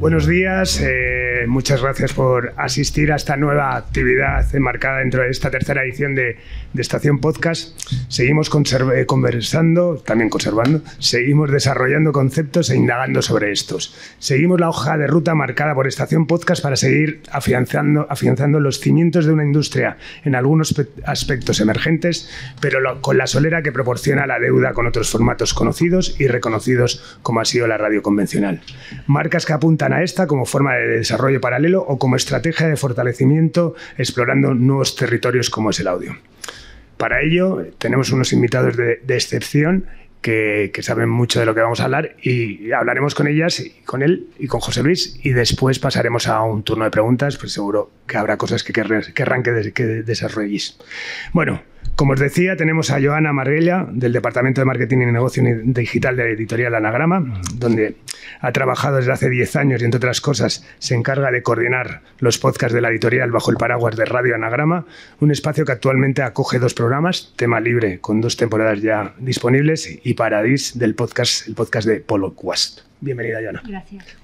Buenos días, eh, muchas gracias por asistir a esta nueva actividad enmarcada dentro de esta tercera edición de, Estación Podcast. Seguimos eh, conversando, también conservando, seguimos desarrollando conceptos e indagando sobre estos. Seguimos la hoja de ruta marcada por Estación Podcast para seguir afianzando, afianzando los cimientos de una industria en algunos aspectos emergentes, pero con la solera que proporciona la deuda con otros formatos conocidos y reconocidos como ha sido la radio convencional. Marcas que apuntan a esta como forma de desarrollo paralelo o como estrategia de fortalecimiento explorando nuevos territorios como es el audio. Para ello tenemos unos invitados de, excepción que, saben mucho de lo que vamos a hablar y hablaremos con ellas, y con él y con José Luis y después pasaremos a un turno de preguntas, pues seguro que habrá cosas que querrán que, que desarrolléis. Bueno, como os decía, tenemos a Joana Marguella, del Departamento de Marketing y Negocio Digital de la editorial Anagrama, donde ha trabajado desde hace 10 años y, entre otras cosas, se encarga de coordinar los podcasts de la editorial bajo el paraguas de Radio Anagrama, un espacio que actualmente acoge dos programas, Tema Libre, con dos temporadas ya disponibles, y Paradis, del podcast, el podcast de Polo Quest. Bienvenida, Joana. Gracias.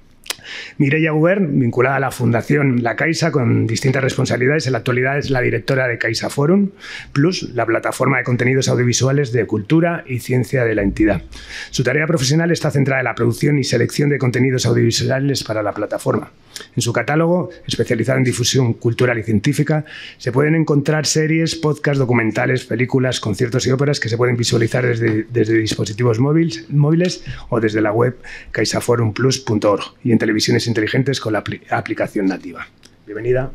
Mireia Gubern, vinculada a la Fundación La Caixa con distintas responsabilidades, en la actualidad es la directora de CaixaForum Forum, plus la plataforma de contenidos audiovisuales de cultura y ciencia de la entidad. Su tarea profesional está centrada en la producción y selección de contenidos audiovisuales para la plataforma. En su catálogo, especializado en difusión cultural y científica, se pueden encontrar series, podcasts, documentales, películas, conciertos y óperas que se pueden visualizar desde, dispositivos móviles, móviles, o desde la web kaisaforumplus.org y en televisiones inteligentes con la aplicación nativa. Bienvenida.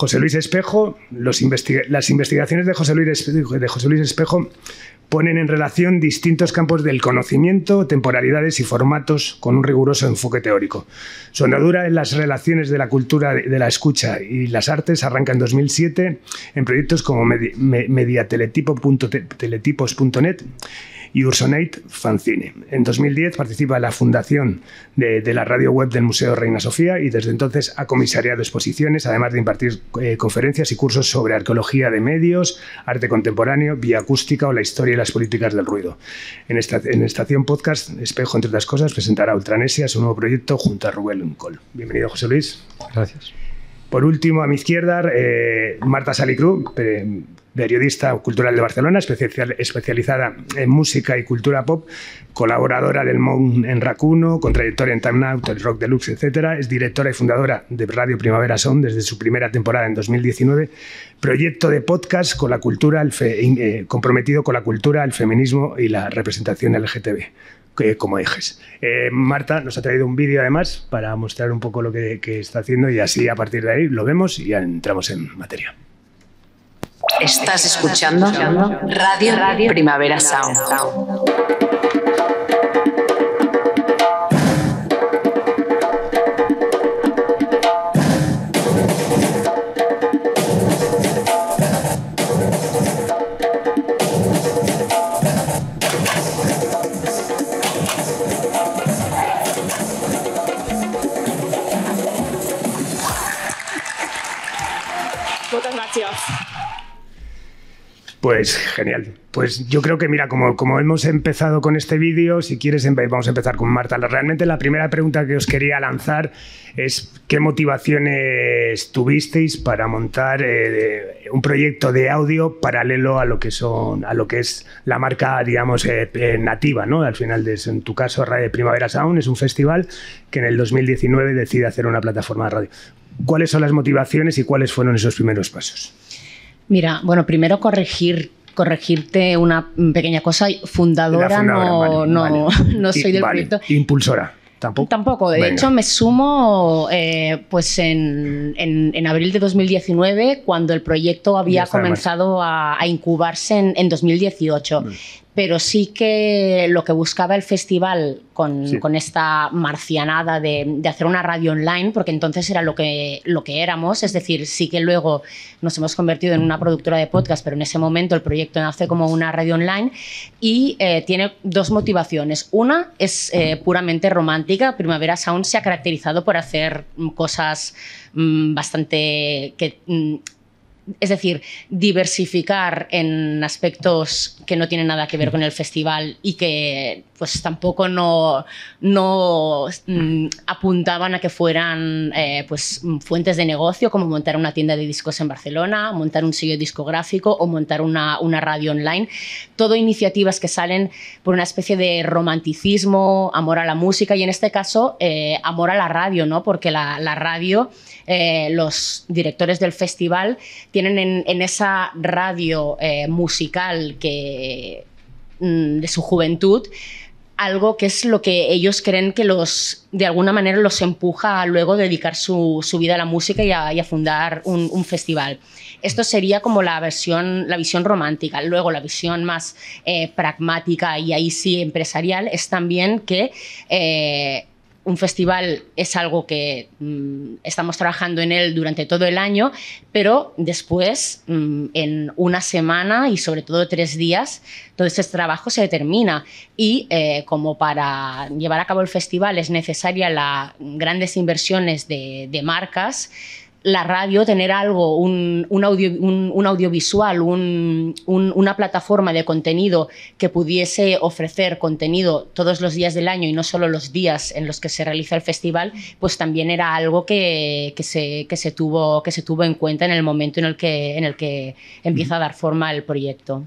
José Luis Espejo, las investigaciones de José, Luis Espejo ponen en relación distintos campos del conocimiento, temporalidades y formatos con un riguroso enfoque teórico. Sonadura en las relaciones de la cultura de la escucha y las artes arranca en 2007 en proyectos como mediateletipos.net y Ursonate Fanzine. En 2010 participa en la fundación de, la radio web del Museo Reina Sofía y desde entonces ha comisariado exposiciones, además de impartir eh, conferencias y cursos sobre arqueología de medios, arte contemporáneo, vía acústica o la historia y las políticas del ruido. En, esta, Estación Podcast, Espejo, entre otras cosas, presentará Ultranesia, su nuevo proyecto, junto a Rubén Uncol. Bienvenido, José Luis. Gracias. Por último, a mi izquierda, eh, Marta Salicru, periodista cultural de Barcelona, especializada en música y cultura pop, colaboradora del Mon en Racuno, con trayectoria en Time Out, el Rock Deluxe, etc. Es directora y fundadora de Radio Primavera Son desde su primera temporada en 2019. Proyecto de podcast con la cultura, eh, comprometido con la cultura, el feminismo y la representación LGTB como ejes. Eh, Marta nos ha traído un vídeo además para mostrar un poco lo que, está haciendo y así a partir de ahí lo vemos y entramos en materia. Estás escuchando Radio Primavera Sound. Pues genial. Pues yo creo que, mira, como, hemos empezado con este vídeo, si quieres, vamos a empezar con Marta. Realmente la primera pregunta que os quería lanzar es qué motivaciones tuvisteis para montar eh, un proyecto de audio paralelo a lo que son, a lo que es la marca, digamos, eh, eh, nativa, ¿no? Al final, de, en tu caso, Radio Primavera Sound es un festival que en el 2019 decide hacer una plataforma de radio. ¿Cuáles son las motivaciones y cuáles fueron esos primeros pasos? Mira, bueno, primero corregir corregirte una pequeña cosa, fundadora, fundadora no, no, soy del proyecto. Impulsora. Tampoco. Tampoco. De hecho, me sumo eh, pues en, en, abril de 2019, cuando el proyecto había comenzado a, incubarse en, 2018 pero sí que lo que buscaba el festival con, esta marcianada de, hacer una radio online, porque entonces era lo que, lo que éramos, es decir, sí que luego nos hemos convertido en una productora de podcast, pero en ese momento el proyecto nace como una radio online y eh, tiene dos motivaciones. Una es eh, puramente romántica, Primavera Sound se ha caracterizado por hacer cosas mm, bastante mm, es decir, diversificar en aspectos que no tienen nada que ver con el festival y que pues tampoco no, mm, apuntaban a que fueran eh, pues, fuentes de negocio como montar una tienda de discos en Barcelona, montar un sello discográfico o montar una, radio online. Todo iniciativas que salen por una especie de romanticismo, amor a la música y en este caso eh, amor a la radio, ¿no? porque la, radio, eh, los directores del festival tienen en, en esa radio musical que mm, de su juventud algo que es lo que ellos creen que los, de alguna manera los empuja a luego dedicar su, vida a la música y a, fundar un, festival. Esto sería como la versión, la visión romántica. Luego la visión más eh, pragmática y ahí sí empresarial es también que eh, un festival es algo que mm, estamos trabajando en él durante todo el año, pero después, mm, en una semana y sobre todo tres días, todo ese trabajo se termina. Y eh, como para llevar a cabo el festival es necesaria las grandes inversiones de marcas, la radio, tener algo, un, un, un, audiovisual, una plataforma de contenido que pudiese ofrecer contenido todos los días del año y no solo los días en los que se realiza el festival, pues también era algo que, se, tuvo, que se tuvo en cuenta en el momento en el que, en el que empieza a dar forma el proyecto.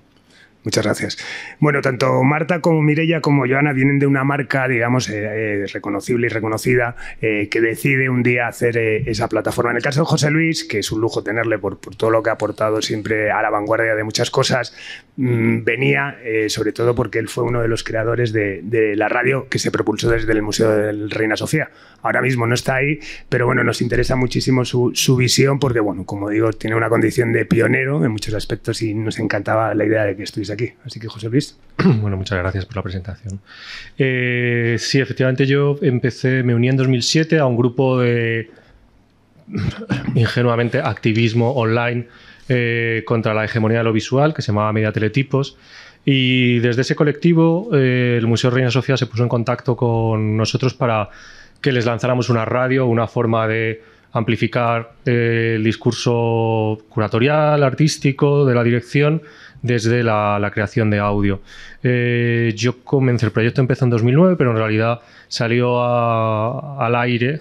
Muchas gracias. Bueno, tanto Marta como Mirella como Joana vienen de una marca, digamos, eh, eh, reconocible y reconocida, eh, que decide un día hacer esa plataforma. En el caso de José Luis, que es un lujo tenerle por, por todo lo que ha aportado siempre a la vanguardia de muchas cosas, mm, venía sobre todo porque él fue uno de los creadores de, la radio que se propulsó desde el Museo del Reina Sofía. Ahora mismo no está ahí, pero bueno, nos interesa muchísimo su, su visión porque, bueno, como digo, tiene una condición de pionero en muchos aspectos y nos encantaba la idea de que estuviese aquí. Así que, José Luis. Bueno, muchas gracias por la presentación. Eh, sí, efectivamente yo empecé, me uní en 2007 a un grupo de, ingenuamente, activismo online eh, contra la hegemonía de lo visual, que se llamaba Media Teletipos. Y desde ese colectivo, eh, el Museo Reina Sofía se puso en contacto con nosotros para que les lanzáramos una radio, una forma de amplificar el discurso curatorial, artístico de la dirección desde la, creación de audio. Eh, yo comencé el proyecto, empezó en 2009, pero en realidad salió al aire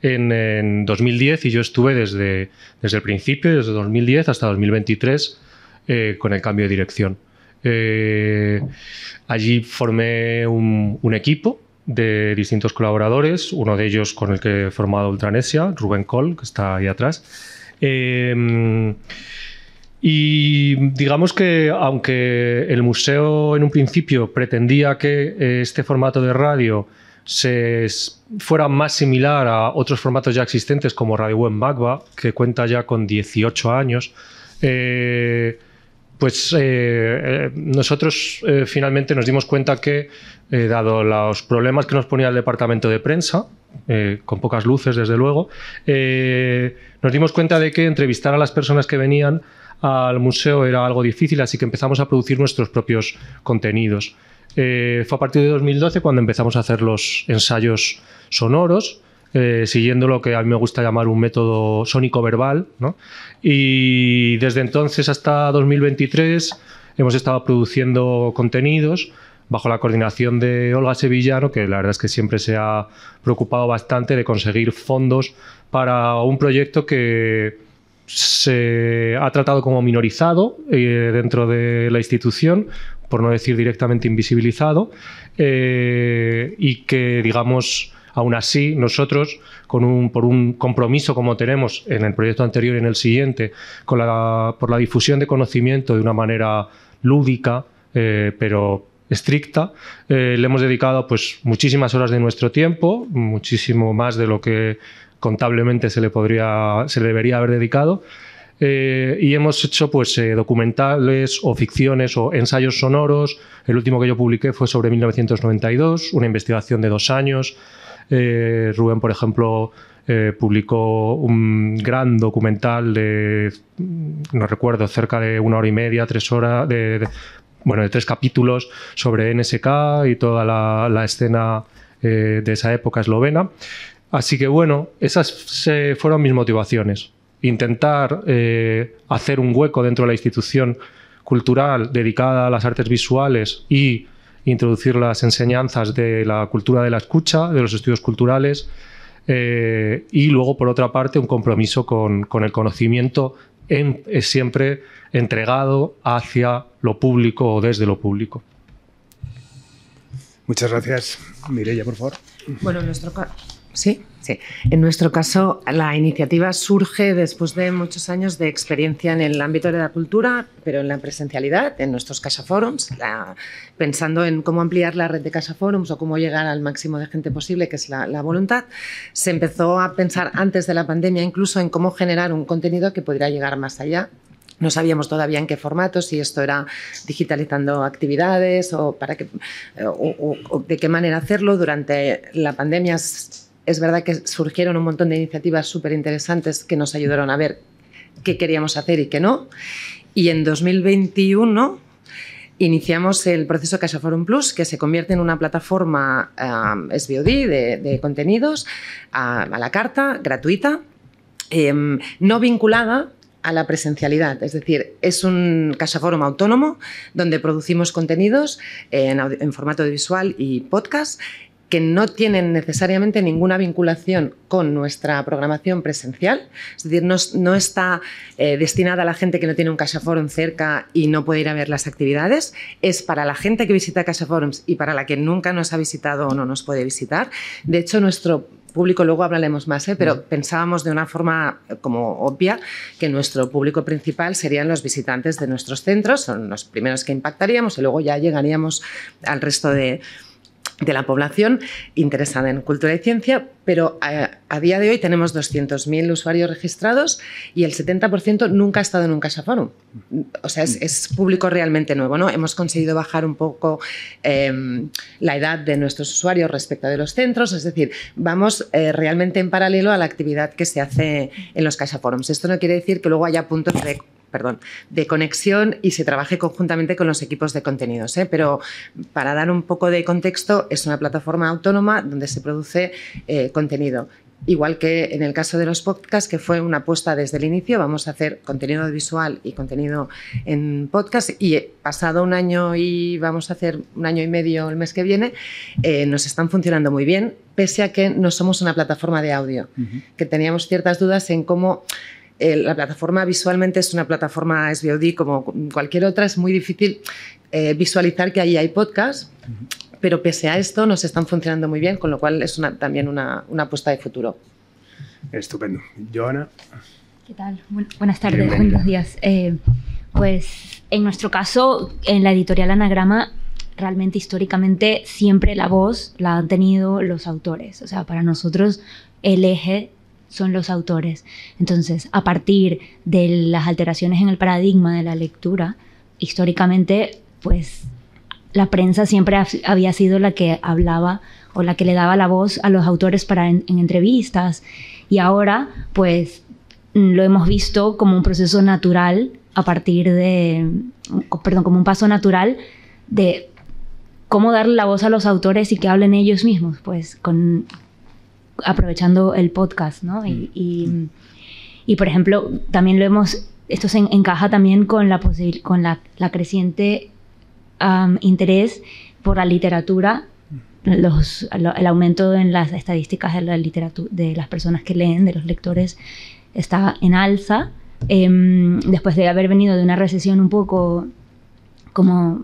en, 2010 y yo estuve desde, desde el principio, desde 2010 hasta 2023, eh, con el cambio de dirección. Eh, allí formé un, equipo de distintos colaboradores, uno de ellos con el que he formado Ultranesia, Rubén Col, que está ahí atrás. Eh, y digamos que aunque el museo en un principio pretendía que eh, este formato de radio se fuera más similar a otros formatos ya existentes como Radio Web Magba, que cuenta ya con 18 años, eh, pues eh, nosotros finalmente nos dimos cuenta que, dado los problemas que nos ponía el departamento de prensa, con pocas luces desde luego, nos dimos cuenta de que entrevistar a las personas que venían al museo era algo difícil, así que empezamos a producir nuestros propios contenidos. Eh, fue a partir de 2012 cuando empezamos a hacer los ensayos sonoros, eh, siguiendo lo que a mí me gusta llamar un método sónico verbal. ¿no? Y desde entonces hasta 2023 hemos estado produciendo contenidos bajo la coordinación de Olga Sevillano, que la verdad es que siempre se ha preocupado bastante de conseguir fondos para un proyecto que se ha tratado como minorizado eh, dentro de la institución, por no decir directamente invisibilizado, eh, y que, digamos, aún así nosotros, con un, por un compromiso como tenemos en el proyecto anterior y en el siguiente, con la, por la difusión de conocimiento de una manera lúdica, eh, pero estricta, eh, le hemos dedicado pues, muchísimas horas de nuestro tiempo, muchísimo más de lo que contablemente se le, podría, se debería haber dedicado. Eh, y hemos hecho pues, eh, documentales o ficciones o ensayos sonoros. El último que yo publiqué fue sobre 1992, una investigación de dos años. Rubén, por ejemplo, publicó un gran documental de, no recuerdo, cerca de una hora y media, tres horas, de bueno, de tres capítulos sobre NSK y toda la, escena eh, de esa época eslovena. Así que bueno, esas eh, fueron mis motivaciones. Intentar eh, hacer un hueco dentro de la institución cultural dedicada a las artes visuales y introducir las enseñanzas de la cultura de la escucha, de los estudios culturales, y luego, por otra parte, un compromiso con, con, el conocimiento es siempre entregado hacia lo público o desde lo público. Muchas gracias. Mireya, por favor. Bueno, nuestro caso. ¿Sí? Sí, en nuestro caso la iniciativa surge después de muchos años de experiencia en el ámbito de la cultura, pero en la presencialidad, en nuestros Casa Forums, pensando en cómo ampliar la red de Casa Forums o cómo llegar al máximo de gente posible, que es la, voluntad, se empezó a pensar antes de la pandemia incluso en cómo generar un contenido que podría llegar más allá. No sabíamos todavía en qué formato, si esto era digitalizando actividades o, para que, o de qué manera hacerlo. Durante la pandemia es verdad que surgieron un montón de iniciativas súper interesantes que nos ayudaron a ver qué queríamos hacer y qué no. Y en 2021 iniciamos el proceso Casa Forum Plus, que se convierte en una plataforma eh, SBOD de, contenidos eh, a, la carta, gratuita, em, no vinculada a la presencialidad. Es decir, es un casaforum autónomo donde producimos contenidos en, en formato visual y podcast que no tienen necesariamente ninguna vinculación con nuestra programación presencial, es decir, no, está eh, destinada a la gente que no tiene un Casa Forum cerca y no puede ir a ver las actividades, es para la gente que visita Casa Forums y para la que nunca nos ha visitado o no nos puede visitar. De hecho, nuestro público, luego hablaremos más, eh, pero pensábamos de una forma eh, como obvia que nuestro público principal serían los visitantes de nuestros centros, son los primeros que impactaríamos y luego ya llegaríamos al resto de, de la población interesada en cultura y ciencia, pero eh, a, día de hoy tenemos 200.000 usuarios registrados y el 70% nunca ha estado en un Forum. O sea, es, público realmente nuevo, ¿no? Hemos conseguido bajar un poco em, la edad de nuestros usuarios respecto de los centros, es decir, vamos eh, realmente en paralelo a la actividad que se hace en los Forums. Esto no quiere decir que luego haya puntos de perdón, de conexión y se trabaje conjuntamente con los equipos de contenidos. ¿eh? Pero para dar un poco de contexto, es una plataforma autónoma donde se produce eh, contenido. Igual que en el caso de los podcasts, que fue una apuesta desde el inicio, vamos a hacer contenido visual y contenido en podcast. Y eh, pasado un año y vamos a hacer un año y medio el mes que viene, nos están funcionando muy bien, pese a que no somos una plataforma de audio, que teníamos ciertas dudas en cómo eh, la plataforma visualmente es una plataforma SBOD como cualquier otra, es muy difícil eh, visualizar que ahí hay podcast. Pero pese a esto, nos están funcionando muy bien, con lo cual es una, también una, una apuesta de futuro. Estupendo. Joana. ¿Qué tal? buenas tardes, buenos días. Eh, pues en nuestro caso, en la editorial Anagrama, realmente históricamente siempre la voz la han tenido los autores. O sea, para nosotros el eje son los autores. Entonces, a partir de las alteraciones en el paradigma de la lectura, históricamente, pues la prensa siempre había sido la que hablaba o la que le daba la voz a los autores para en, entrevistas y ahora pues lo hemos visto como un proceso natural a partir de, perdón, como un paso natural de cómo darle la voz a los autores y que hablen ellos mismos, pues con aprovechando el podcast, ¿no? Mm. Y, por ejemplo, también lo hemos, esto se encaja también con la, con la, creciente interés por la literatura, mm. los, el aumento en las estadísticas de, la literatura, de las personas que leen, de los lectores, está en alza. Em, después de haber venido de una recesión un poco como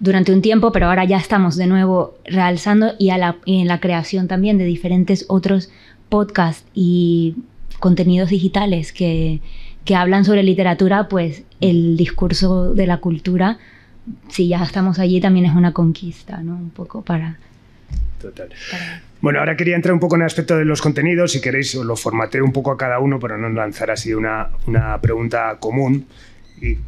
durante un tiempo, pero ahora ya estamos de nuevo realzando y, en la creación también de diferentes otros podcasts y contenidos digitales que, hablan sobre literatura, pues el discurso de la cultura, si ya estamos allí, también es una conquista, ¿no? Un poco para... Total. Bueno, ahora quería entrar un poco en el aspecto de los contenidos, si queréis os lo formateo un poco a cada uno pero no lanzar así una, una pregunta común. Y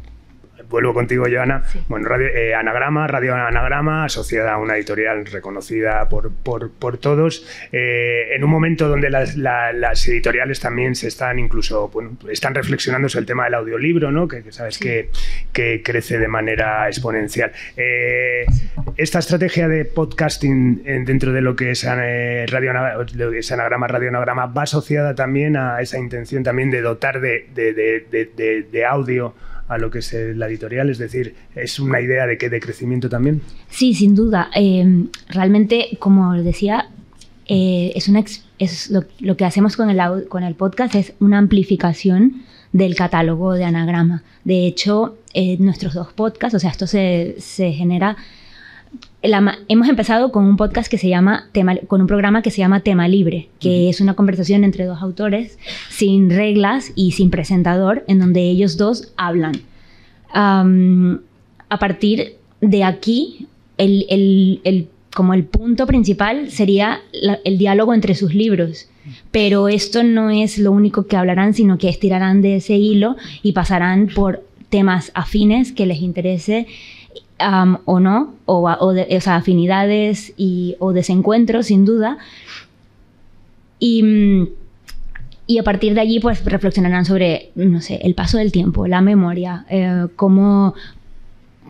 vuelvo contigo, Joana. Bueno, radio, eh, Anagrama, Radio Anagrama, asociada a una editorial reconocida por, todos, eh, en un momento donde las, editoriales también se están incluso, están reflexionando sobre el tema del audiolibro, ¿no? Que, sabes que, crece de manera exponencial. Eh, esta estrategia de podcasting dentro de lo que es, radio, Anagrama, Radio Anagrama, va asociada también a esa intención también de dotar de, de, de audio a lo que es la editorial? Es decir, ¿es una idea de, que, de crecimiento también? Sí, sin duda. Eh, realmente, como os decía, eh, es es lo, que hacemos con el, con el podcast es una amplificación del catálogo de anagrama. De hecho, eh, nuestros dos podcasts, o sea, esto se genera hemos empezado con un podcast que se llama con un programa que se llama Tema Libre, que es una conversación entre dos autores sin reglas y sin presentador, en donde ellos dos hablan. a partir de aquí, el, como el punto principal sería el diálogo entre sus libros. Pero esto no es lo único que hablarán, sino que estirarán de ese hilo y pasarán por temas afines que les interese o no, o, o, de, o sea, afinidades y, o desencuentros, sin duda. Y, y, a partir de allí, pues reflexionarán sobre, no sé, el paso del tiempo, la memoria, eh, cómo,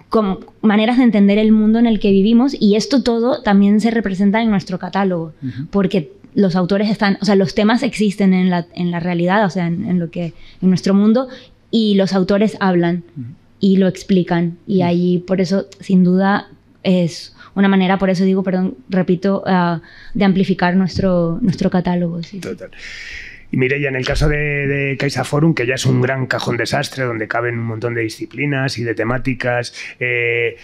como maneras de entender el mundo en el que vivimos y esto todo también se representa en nuestro catálogo, porque los autores están, o sea, los temas existen en la, en la realidad, o sea, en, en lo que, en nuestro mundo, y los autores hablan y lo explican. Y mm. ahí, por eso, sin duda, es una manera, por eso digo, perdón, repito, ah, de amplificar nuestro, nuestro catálogo. Total. Y mire, ya en el caso de, de Caixa Forum, que ya es un gran cajón desastre donde caben un montón de disciplinas y de temáticas, eh,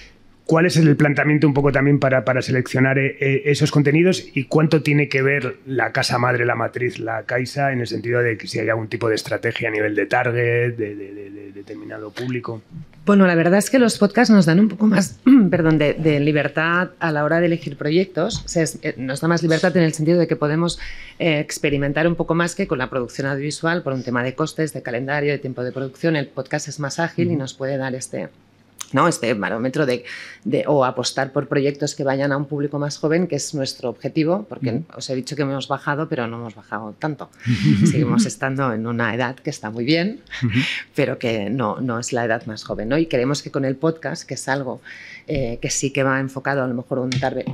¿Cuál es el planteamiento un poco también para, para seleccionar eh, eh, esos contenidos y cuánto tiene que ver la casa madre, la matriz, la Caixa, en el sentido de que si hay algún tipo de estrategia a nivel de target, de, determinado público? Bueno, la verdad es que los podcasts nos dan un poco más perdón, de, libertad a la hora de elegir proyectos. Eh, nos da más libertad en el sentido de que podemos experimentar un poco más que con la producción audiovisual por un tema de costes, de calendario, de tiempo de producción. El podcast es más ágil y nos puede dar este, ¿no? este barómetro de, o apostar por proyectos que vayan a un público más joven, que es nuestro objetivo, porque os he dicho que hemos bajado, pero no hemos bajado tanto. Seguimos estando en una edad que está muy bien, pero que no, no es la edad más joven. ¿no? Y creemos que con el podcast, que es algo eh, que sí que va enfocado a lo mejor un, target,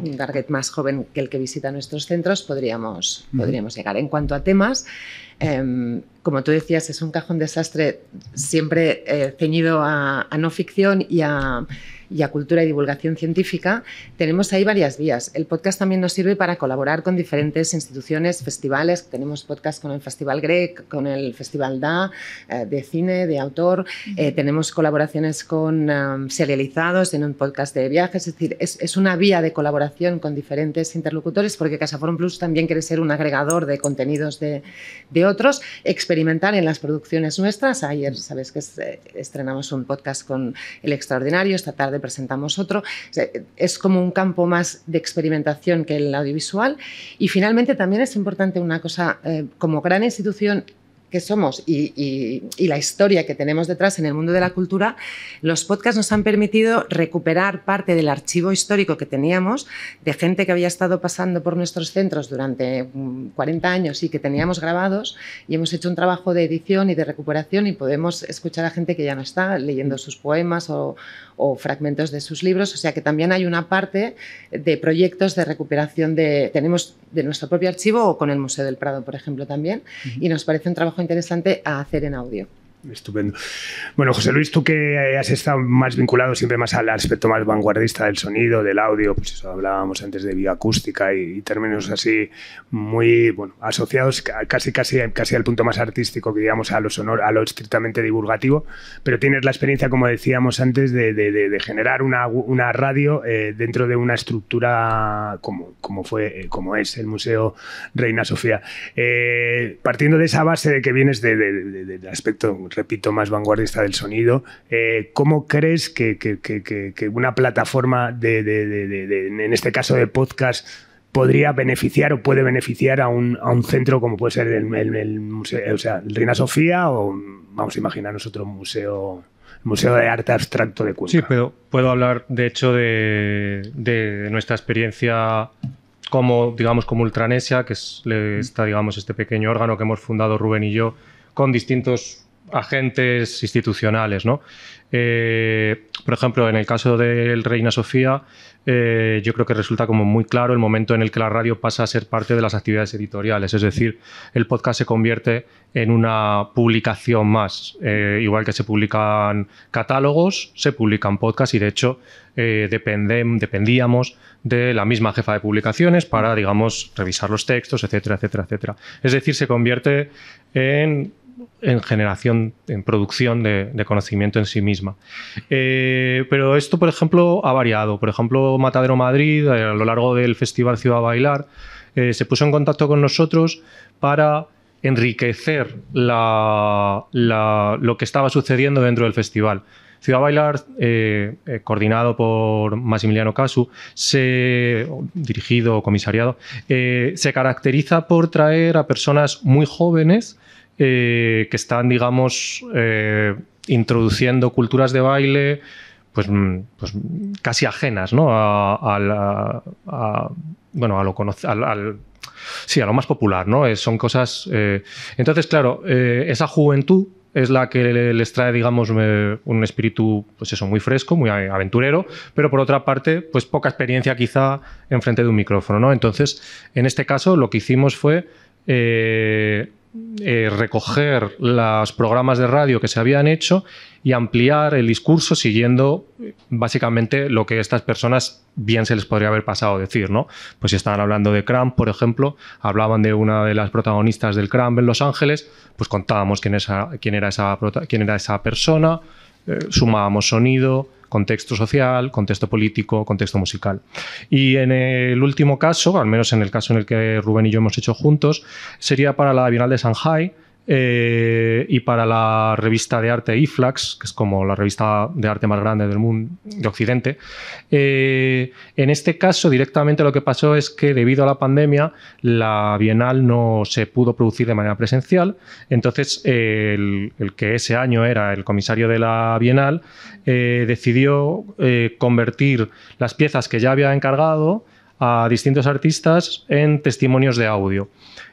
más joven que el que visita nuestros centros, podríamos, podríamos llegar. En cuanto a temas, Em, como tú decías, es un cajón desastre siempre eh, ceñido a no ficción y a y a cultura y divulgación científica, tenemos ahí varias vías. El podcast también nos sirve para colaborar con diferentes instituciones, festivales, tenemos podcast con el Festival Grec, con el Festival DA, eh, de cine, de autor, eh, tenemos colaboraciones con um, serializados en un podcast de viajes, es decir, es, una vía de colaboración con diferentes interlocutores porque Casaforum Plus también quiere ser un agregador de contenidos de, de otros, experimentar en las producciones nuestras. Ayer, sabes que eh, estrenamos un podcast con El Extraordinario, esta tarde presentamos otro. Es como un campo más de experimentación que el audiovisual. Y finalmente también es importante una cosa, eh, como gran institución que somos y, y, la historia que tenemos detrás en el mundo de la cultura, los podcasts nos han permitido recuperar parte del archivo histórico que teníamos de gente que había estado pasando por nuestros centros durante 40 mm, años y que teníamos grabados y hemos hecho un trabajo de edición y de recuperación y podemos escuchar a gente que ya no está leyendo sus poemas o, o fragmentos de sus libros. O sea que también hay una parte de proyectos de recuperación de, tenemos de nuestro propio archivo o con el Museo del Prado, por ejemplo, también. Y nos parece un trabajo interesante a hacer en audio. Estupendo. Bueno, José Luis, tú que has estado más vinculado siempre más al aspecto más vanguardista del sonido, del audio, pues eso hablábamos antes de bioacústica y, y términos así muy bueno, asociados casi, casi, casi al punto más artístico que digamos a lo sonoro, a lo estrictamente divulgativo, pero tienes la experiencia, como decíamos antes, de, generar una, radio eh, dentro de una estructura como, como fue, eh, como es el Museo Reina Sofía. Eh, partiendo de esa base de que vienes del aspecto repito, más vanguardista del sonido. Eh, ¿Cómo crees que, una plataforma, de, en este caso de podcast, podría beneficiar o puede beneficiar a un, centro como puede ser el, museo, o el Reina Sofía o vamos a imaginar nosotros museo Museo de Arte Abstracto de Cuenca. Sí, pero puedo hablar de hecho de, nuestra experiencia como digamos como Ultranesia, que es está digamos este pequeño órgano que hemos fundado Rubén y yo con distintos agentes institucionales, ¿no? Eh, por ejemplo, en el caso del Reina Sofía, eh, yo creo que resulta como muy claro el momento en el que la radio pasa a ser parte de las actividades editoriales, es decir, el podcast se convierte en una publicación más, eh, igual que se publican catálogos, se publican podcasts y de hecho dependíamos de la misma jefa de publicaciones para, digamos, revisar los textos, etcétera, etcétera, etcétera. Es decir, se convierte en en generación, en producción de, conocimiento en sí misma. Eh, pero esto, por ejemplo, ha variado. Por ejemplo, Matadero Madrid, eh, a lo largo del Festival Ciudad Bailar, eh, se puso en contacto con nosotros para enriquecer lo que estaba sucediendo dentro del festival. Ciudad Bailar, coordinado por Maximiliano Casu, se, dirigido o comisariado, se caracteriza por traer a personas muy jóvenes eh, que están, digamos, eh, introduciendo culturas de baile pues, mm, pues casi ajenas ¿no? a, bueno, a lo más popular, ¿no? Eh, son cosas... entonces, claro, esa juventud es la que les trae, digamos, un espíritu, pues eso, muy fresco, muy aventurero, pero por otra parte, pues poca experiencia quizá enfrente de un micrófono, ¿no? Entonces, en este caso, lo que hicimos fue eh, recoger los programas de radio que se habían hecho y ampliar el discurso siguiendo eh, básicamente lo que estas personas bien se les podría haber pasado decir, ¿no? Pues si estaban hablando de Cramp, por ejemplo, hablaban de una de las protagonistas del Cramp en Los Ángeles, pues contábamos quién, quién, era, esa, quién era esa persona, eh, sumábamos sonido, contexto social, contexto político, contexto musical. Y en el último caso, al menos en el caso en el que Rubén y yo hemos hecho juntos, sería para la Bienal de Shanghai eh, y para la revista de arte IFLAX, que es como la revista de arte más grande del mundo de Occidente. Eh, en este caso, directamente lo que pasó es que debido a la pandemia, la Bienal no se pudo producir de manera presencial. Entonces, el, que ese año era el comisario de la Bienal eh, decidió convertir las piezas que ya había encargado a distintos artistas en testimonios de audio.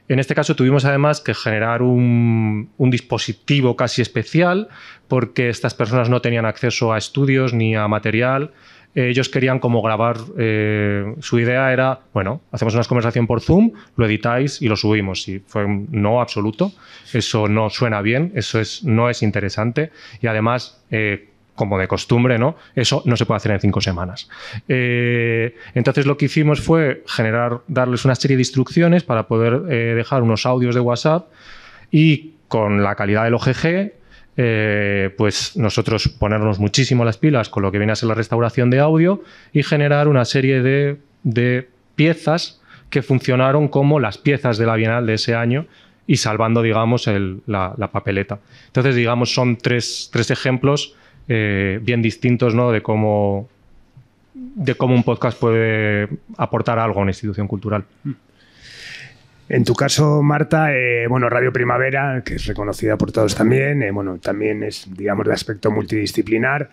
En este caso tuvimos además que generar un, dispositivo casi especial porque estas personas no tenían acceso a estudios ni a material. Ellos querían como grabar, eh, su idea era, bueno, hacemos una conversación por Zoom, lo editáis y lo subimos. Y fue un no absoluto, eso no suena bien, eso es, no es interesante. Y además, eh, como de costumbre, ¿no? Eso no se puede hacer en cinco semanas. Eh, entonces lo que hicimos fue generar, darles una serie de instrucciones para poder eh, dejar unos audios de WhatsApp y con la calidad del OGG, eh, pues nosotros ponernos muchísimo las pilas con lo que viene a ser la restauración de audio y generar una serie de, piezas que funcionaron como las piezas de la Bienal de ese año y salvando, digamos, la, papeleta. Entonces, digamos, son tres, tres ejemplos eh, bien distintos ¿no? de, cómo, de cómo un podcast puede aportar algo a una institución cultural. En tu caso, Marta, eh, bueno, Radio Primavera, que es reconocida por todos también, eh, bueno, también es, digamos, de aspecto multidisciplinar.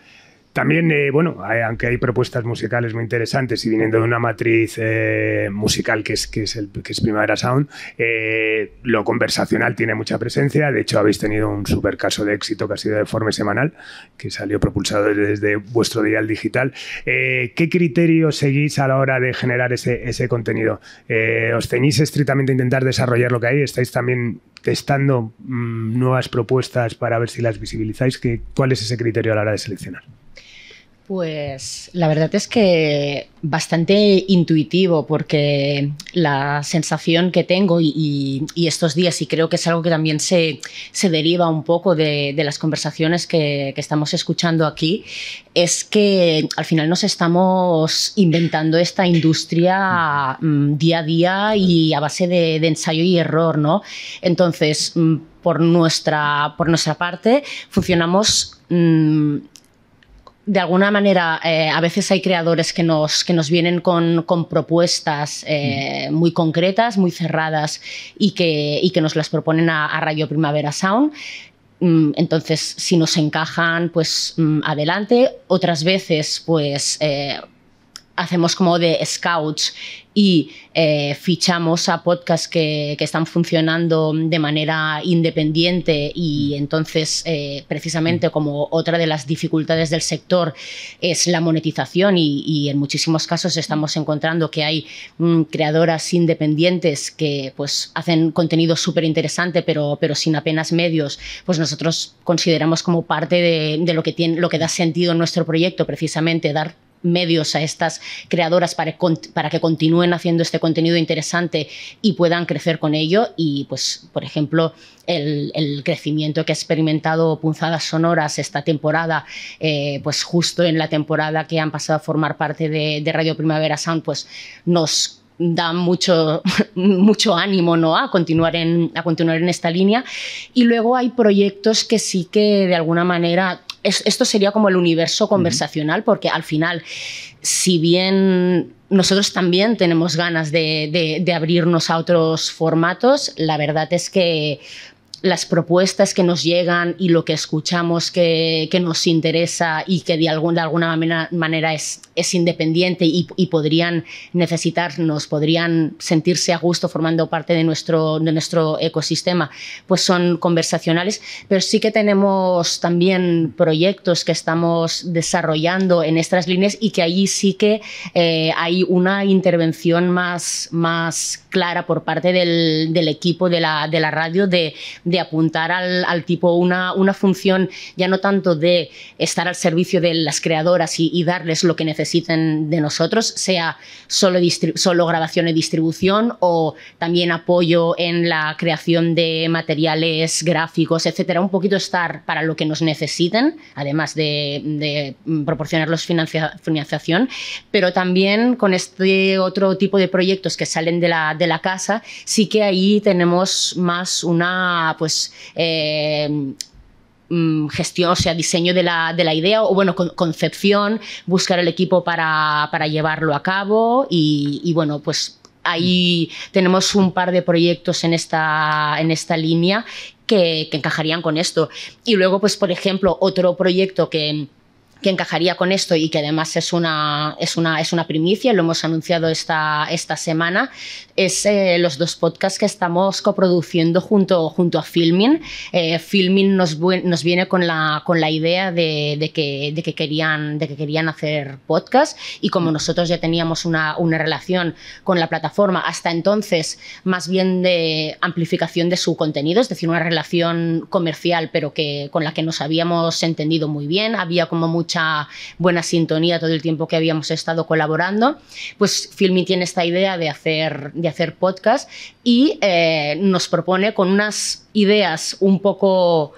También, eh, bueno, aunque hay propuestas musicales muy interesantes y viniendo de una matriz eh, musical que es, que, es el, que es Primavera Sound, eh, lo conversacional tiene mucha presencia. De hecho, habéis tenido un super caso de éxito que ha sido de forma semanal, que salió propulsado desde vuestro dial digital. ¿Qué criterios seguís a la hora de generar ese, contenido? ¿Os tenéis estrictamente a intentar desarrollar lo que hay? ¿Estáis también testando mm, nuevas propuestas para ver si las visibilizáis? ¿Qué, ¿Cuál es ese criterio a la hora de seleccionar? Pues la verdad es que bastante intuitivo porque la sensación que tengo y, estos días, y creo que es algo que también se, deriva un poco de, las conversaciones que, estamos escuchando aquí, es que al final nos estamos inventando esta industria mm, día a día y a base de, ensayo y error, ¿no? Entonces, mm, por nuestra, por nuestra parte, funcionamos... Mm, de alguna manera, eh, a veces hay creadores que nos, que nos vienen con, propuestas eh, mm. muy concretas, muy cerradas y que, que nos las proponen a, Rayo Primavera Sound. Mm, entonces, si nos encajan, pues mm, adelante. Otras veces, pues eh, hacemos como de scouts y eh, fichamos a podcasts que, están funcionando de manera independiente y entonces eh, precisamente como otra de las dificultades del sector es la monetización y, en muchísimos casos estamos encontrando que hay mm, creadoras independientes que pues hacen contenido súper interesante pero, pero sin apenas medios pues nosotros consideramos como parte de, de lo, que tiene, lo que da sentido en nuestro proyecto precisamente dar medios a estas creadoras para, que continúen haciendo este contenido interesante y puedan crecer con ello. Y, pues, por ejemplo, el, crecimiento que ha experimentado Punzadas Sonoras esta temporada, eh, pues justo en la temporada que han pasado a formar parte de, Radio Primavera Sound, pues nos da mucho, mucho ánimo ¿no? a, continuar a continuar en esta línea. Y luego hay proyectos que sí que de alguna manera esto sería como el universo conversacional, porque al final, si bien nosotros también tenemos ganas de, de abrirnos a otros formatos, la verdad es que las propuestas que nos llegan y lo que escuchamos que, nos interesa y que de, alguna manera, es, es, independiente y, podrían necesitarnos, podrían sentirse a gusto formando parte de nuestro, de nuestro ecosistema, pues son conversacionales. Pero sí que tenemos también proyectos que estamos desarrollando en estas líneas y que allí sí que eh, hay una intervención más, más clara por parte del, equipo de la, de la radio de de apuntar al, tipo una, una, función ya no tanto de estar al servicio de las creadoras y, darles lo que necesiten de nosotros, sea solo, solo grabación y distribución o también apoyo en la creación de materiales gráficos, etcétera, un poquito estar para lo que nos necesiten, además de, de proporcionarlos financiación, pero también con este otro tipo de proyectos que salen de la, de la casa, sí que ahí tenemos más una pues eh, mm, gestión, o sea, diseño de la, idea o, bueno, concepción, buscar el equipo para, llevarlo a cabo y, bueno, pues ahí tenemos un par de proyectos en esta, en esta línea que, que encajarían con esto. Y luego, pues, por ejemplo, otro proyecto que que encajaría con esto y que además es una, es una, es una primicia, lo hemos anunciado esta, esta semana, es eh, los dos podcasts que estamos coproduciendo junto, junto a Filmin. Eh, Filmin nos, nos viene con la, con la idea de, de, que, de, que querían, de que querían hacer podcast y como mm. nosotros ya teníamos una, una relación con la plataforma hasta entonces, más bien de amplificación de su contenido, es decir, una relación comercial pero que, con la que nos habíamos entendido muy bien, había como mucho buena sintonía todo el tiempo que habíamos estado colaborando, pues Filmin tiene esta idea de hacer, de hacer podcast y eh, nos propone con unas ideas un poco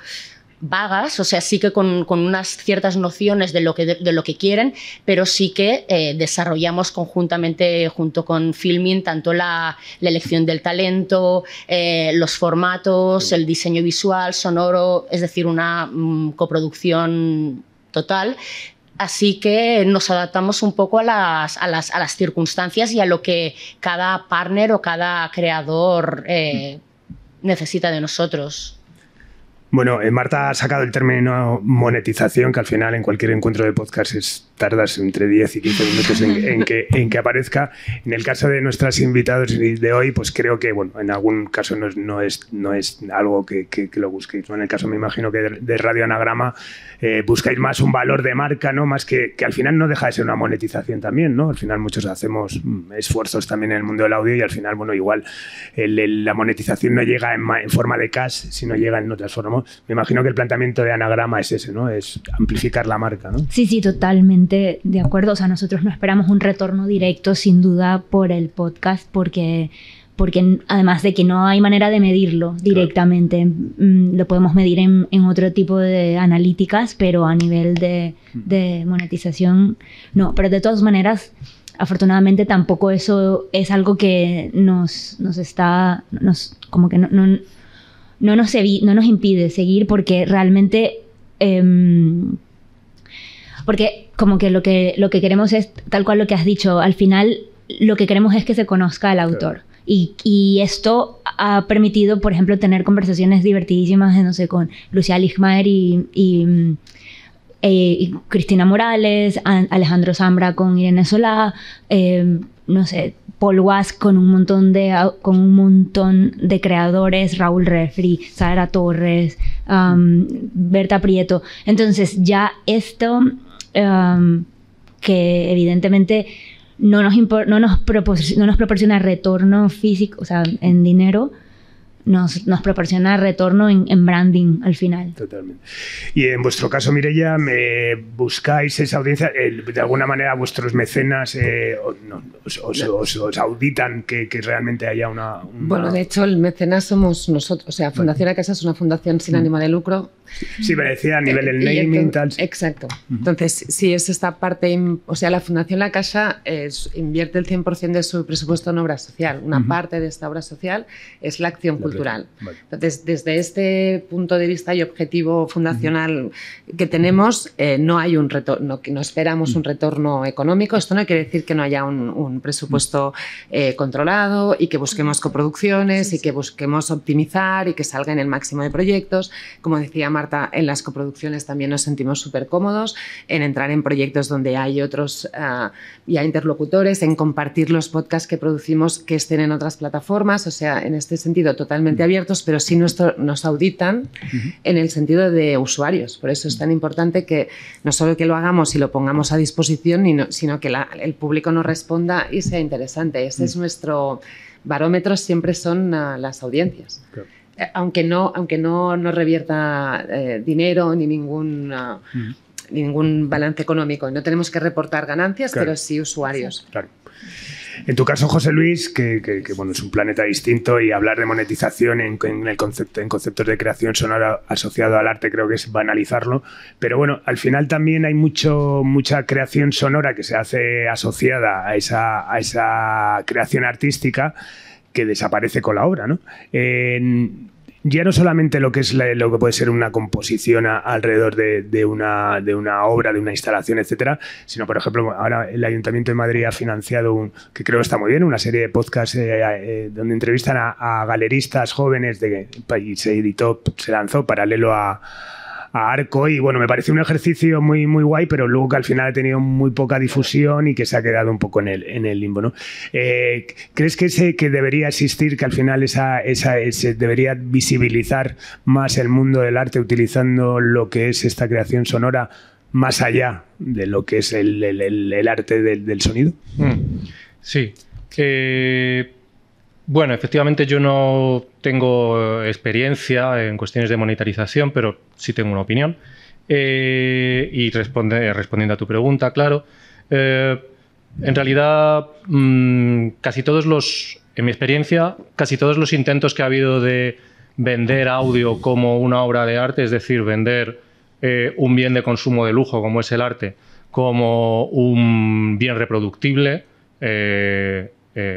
vagas, o sea, sí que con, unas ciertas nociones de lo que, de, lo que quieren, pero sí que eh, desarrollamos conjuntamente junto con Filmin tanto la, elección del talento, eh, los formatos, el diseño visual, sonoro, es decir, una mm, coproducción total. Así que nos adaptamos un poco a las, circunstancias y a lo que cada partner o cada creador eh, necesita de nosotros. Bueno, eh, Marta ha sacado el término monetización, que al final en cualquier encuentro de podcast es, tardas entre 10 y 15 minutos en, que, en que, aparezca. En el caso de nuestras invitados de hoy, pues creo que, bueno, en algún caso no es, no es, algo que, lo busquéis. En el caso, me imagino que de, Radio Anagrama eh, buscáis más un valor de marca, ¿no? Más que, que al final no deja de ser una monetización también, ¿no? Al final muchos hacemos mm, esfuerzos también en el mundo del audio y al final, bueno, igual la monetización no llega en, en forma de cash, sino llega en otras formas me imagino que el planteamiento de Anagrama es ese, ¿no? Es amplificar la marca, ¿no? Sí, sí, totalmente de acuerdo. O sea, nosotros no esperamos un retorno directo, sin duda, por el podcast, porque porque además de que no hay manera de medirlo directamente, mm, lo podemos medir en, otro tipo de analíticas, pero a nivel mm. de, monetización, no. Pero de todas maneras, afortunadamente tampoco eso es algo que nos, nos está, nos, como que no, no nos, no nos impide seguir porque realmente... Em, porque como que lo, que lo que queremos es, tal cual lo que has dicho, al final lo que queremos es que se conozca al autor. Y, esto ha permitido, por ejemplo, tener conversaciones divertidísimas, no sé, con Lucía Ligmaer eh, y, Cristina Morales, Alejandro Zambra con Irene Solá, em, no sé, Paul Was con un montón de con un montón de creadores, Raúl Refri, Sara Torres, um, Berta Prieto. Entonces ya esto um, que evidentemente no nos, nos, no nos proporciona retorno físico, o sea, en dinero, nos, proporciona retorno en, branding al final. Totalmente. Y en vuestro caso, Mirella, me buscáis esa audiencia, eh, de alguna manera vuestros mecenas eh, os, auditan que, realmente haya una, Bueno, de hecho, el mecenas somos nosotros, o sea, Fundación La Casa es una fundación sin mm. ánimo de lucro. Sí, me decía a nivel eh, del naming, tal. Exacto. Entonces, si es esta parte, o sea, la Fundación La Casa invierte el 100% de su presupuesto en obra social. Una parte de esta obra social es la acción cultural entonces, desde este punto de vista y objetivo fundacional que tenemos, eh, no hay un retorno, no esperamos un retorno económico. Esto no quiere decir que no haya un, presupuesto eh, controlado y que busquemos coproducciones y que busquemos optimizar y que salga en el máximo de proyectos. Como decía Marta, en las coproducciones también nos sentimos súper cómodos, en entrar en proyectos donde hay otros ah, y hay interlocutores, en compartir los podcasts que producimos que estén en otras plataformas. O sea, en este sentido, totalmente abiertos, pero sí nuestro, nos auditan en el sentido de usuarios. Por eso es tan importante que no solo que lo hagamos y lo pongamos a disposición, sino que el público nos responda y sea interesante. Ese es nuestro barómetro, siempre son ah, las audiencias. Eh, aunque no, aunque no, nos revierta eh, dinero ni ningún, ah, ningún balance económico. No tenemos que reportar ganancias, pero sí usuarios. En tu caso, José Luis, que, es un planeta distinto y hablar de monetización en, el concepto, en conceptos de creación sonora asociado al arte creo que es banalizarlo. Pero bueno, al final también hay mucho, mucha creación sonora que se hace asociada a esa, a esa creación artística que desaparece con la obra, ¿no? ya no solamente lo que es lo que puede ser una composición alrededor de, una, de una obra, de una instalación, etcétera, sino, por ejemplo, ahora el Ayuntamiento de Madrid ha financiado un, que creo que está muy bien, una serie de podcasts eh, eh, donde entrevistan a, galeristas jóvenes de, y se editó, se lanzó paralelo a a Arco y bueno, me parece un ejercicio muy, muy guay, pero luego que al final ha tenido muy poca difusión y que se ha quedado un poco en el, en el limbo. ¿no? Eh, ¿Crees que, ese que debería existir, que al final esa, esa, se debería visibilizar más el mundo del arte utilizando lo que es esta creación sonora más allá de lo que es el, arte del, del sonido? Hmm. Sí, que eh, bueno, efectivamente yo no tengo eh, experiencia en cuestiones de monetarización, pero sí tengo una opinión. Eh, y respondiendo a tu pregunta, claro, eh, en realidad mm, casi todos los, en mi experiencia, casi todos los intentos que ha habido de vender audio como una obra de arte, es decir, vender un bien de consumo de lujo como es el arte, como un bien reproductible,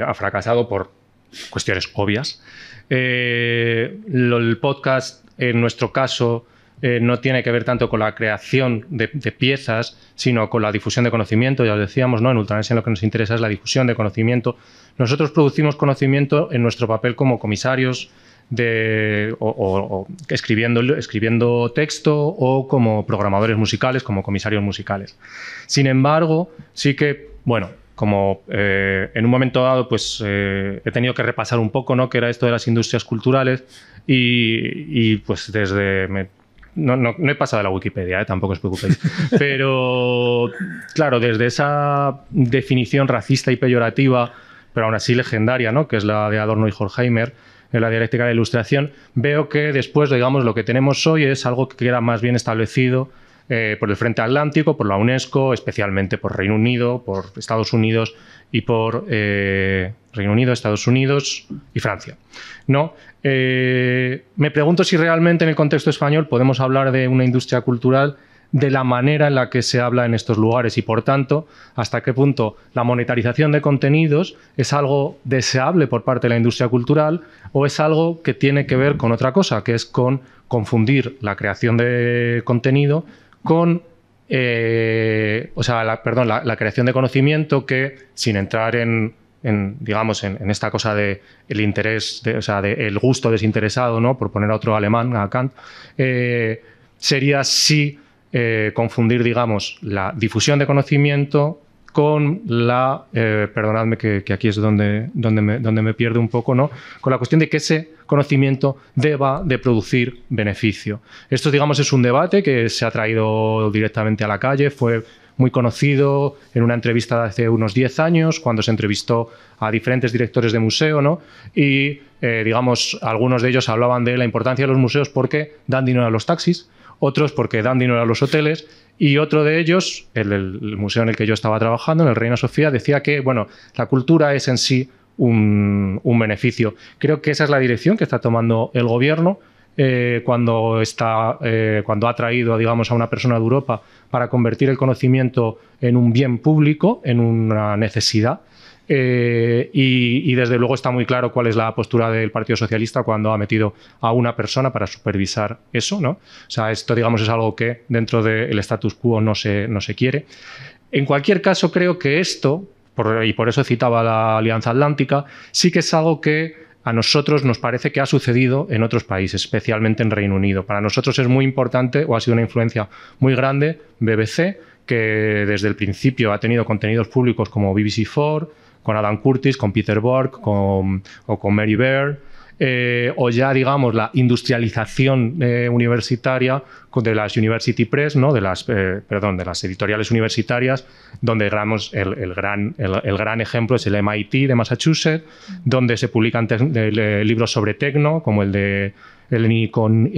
ha fracasado por cuestiones obvias. Eh, el podcast, en nuestro caso, eh, no tiene que ver tanto con la creación de, piezas, sino con la difusión de conocimiento. Ya lo decíamos, ¿no? En Ultranesia lo que nos interesa es la difusión de conocimiento. Nosotros producimos conocimiento en nuestro papel como comisarios de, escribiendo, escribiendo texto o como programadores musicales, como comisarios musicales. Sin embargo, sí que, bueno, como eh, en un momento dado pues eh, he tenido que repasar un poco no que era esto de las industrias culturales y, pues desde no, no, he pasado a la Wikipedia, ¿eh? tampoco os preocupéis. Pero, claro, desde esa definición racista y peyorativa, pero aún así legendaria, ¿no? que es la de Adorno y Horkheimer, en la dialéctica de la ilustración, veo que después, digamos, lo que tenemos hoy es algo que queda más bien establecido eh, por el Frente Atlántico, por la UNESCO, especialmente por Reino Unido, por Estados Unidos y por eh, Reino Unido, Estados Unidos y Francia. ¿no? Eh, me pregunto si realmente en el contexto español podemos hablar de una industria cultural de la manera en la que se habla en estos lugares y por tanto hasta qué punto la monetarización de contenidos es algo deseable por parte de la industria cultural o es algo que tiene que ver con otra cosa, que es con confundir la creación de contenido con eh, o sea, la, perdón, la, creación de conocimiento que, sin entrar en, digamos, en, esta cosa de el interés, o sea, el gusto desinteresado, ¿no? Por poner a otro alemán, a Kant, eh, sería sí eh, confundir, digamos, la difusión de conocimiento con la, eh, perdonadme que, aquí es donde, donde, me, donde me pierdo un poco, ¿no? con la cuestión de que ese conocimiento deba de producir beneficio. Esto, digamos, es un debate que se ha traído directamente a la calle, fue muy conocido en una entrevista de hace unos 10 años, cuando se entrevistó a diferentes directores de museo, ¿no? y eh, digamos, algunos de ellos hablaban de la importancia de los museos porque dan dinero a los taxis, otros porque dan dinero a los hoteles y otro de ellos, el, museo en el que yo estaba trabajando, en el Reino Sofía, decía que bueno, la cultura es en sí un, beneficio. Creo que esa es la dirección que está tomando el gobierno. Eh, cuando, está, eh, cuando ha traído digamos, a una persona de Europa para convertir el conocimiento en un bien público, en una necesidad. Eh, y, desde luego está muy claro cuál es la postura del Partido Socialista cuando ha metido a una persona para supervisar eso, ¿no? O sea, esto, digamos, es algo que dentro del status quo no se, quiere. En cualquier caso, creo que esto, y por eso citaba la Alianza Atlántica, sí que es algo que a nosotros nos parece que ha sucedido en otros países, especialmente en Reino Unido. Para nosotros es muy importante o ha sido una influencia muy grande BBC, que desde el principio ha tenido contenidos públicos como BBC4, con Adam Curtis, con Peter Borg con, o con Mary Bear. Eh, o ya digamos la industrialización eh, universitaria de las university press, ¿no? de las, eh, perdón, de las editoriales universitarias, donde digamos, el, gran, el, gran, ejemplo es el MIT de Massachusetts, donde se publican libros sobre tecno, como el de el con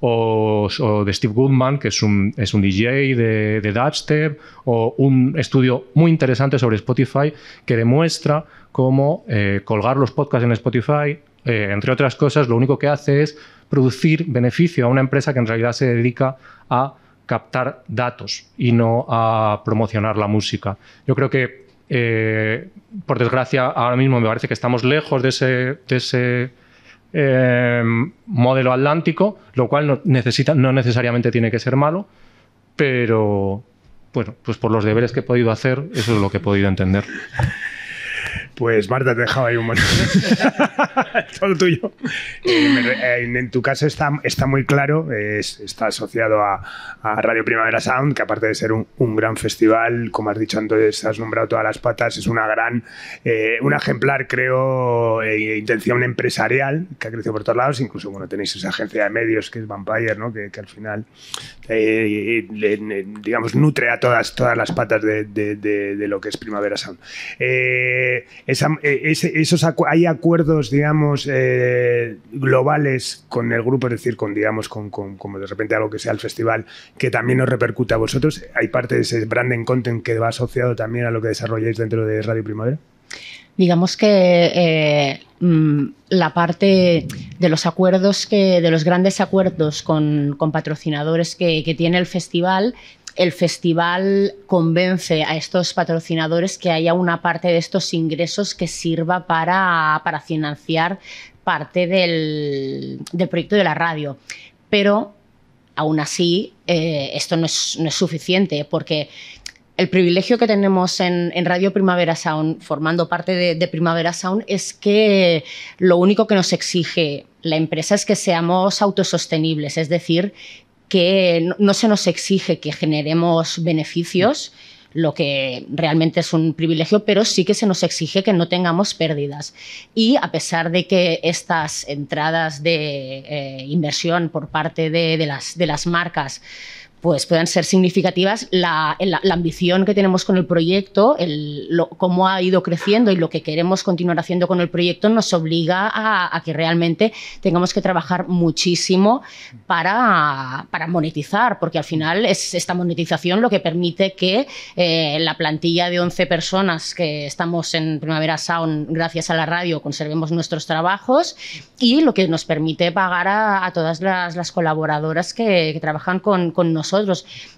o, de Steve Goodman, que es un, es un DJ de, de dubstep, o un estudio muy interesante sobre Spotify que demuestra cómo eh, colgar los podcasts en Spotify, eh, entre otras cosas, lo único que hace es producir beneficio a una empresa que en realidad se dedica a captar datos y no a promocionar la música. Yo creo que, eh, por desgracia, ahora mismo me parece que estamos lejos de ese, de ese eh, modelo atlántico, lo cual no, necesita, no necesariamente tiene que ser malo, pero bueno, pues por los deberes que he podido hacer, eso es lo que he podido entender. Pues Marta, te dejaba ahí un montón. Todo tuyo. Eh, en, tu caso está, está muy claro, está asociado a, Radio Primavera Sound, que aparte de ser un, gran festival, como has dicho antes, has nombrado todas las patas, es una gran, eh, un ejemplar, creo, e intención empresarial que ha crecido por todos lados. Incluso, bueno, tenéis esa agencia de medios que es Vampire, ¿no? que, al final, digamos, nutre a todas, todas las patas de, de lo que es Primavera Sound. Eh, esos hay acuerdos, digamos, eh, globales con el grupo, es decir, con, digamos, como de repente algo que sea el festival, que también os repercute a vosotros. ¿Hay parte de ese branding content que va asociado también a lo que desarrolláis dentro de Radio Primavera? digamos que eh, mm, la parte de los acuerdos que, de los grandes acuerdos con, patrocinadores que, tiene el festival el festival convence a estos patrocinadores que haya una parte de estos ingresos que sirva para, financiar parte del, proyecto de la radio. Pero aún así, eh, esto no es, suficiente porque el privilegio que tenemos en, Radio Primavera Sound, formando parte de, de, Primavera Sound, es que lo único que nos exige la empresa es que seamos autosostenibles, es decir, que no, se nos exige que generemos beneficios lo que realmente es un privilegio, pero sí que se nos exige que no tengamos pérdidas. Y a pesar de que estas entradas de eh, inversión por parte de las marcas pues puedan ser significativas la, ambición que tenemos con el proyecto, el, cómo ha ido creciendo y lo que queremos continuar haciendo con el proyecto nos obliga a, que realmente tengamos que trabajar muchísimo para, monetizar, porque al final es esta monetización lo que permite que eh, la plantilla de 11 personas que estamos en Primavera Sound gracias a la radio conservemos nuestros trabajos y lo que nos permite pagar a, todas las, colaboradoras que, trabajan con, con nosotros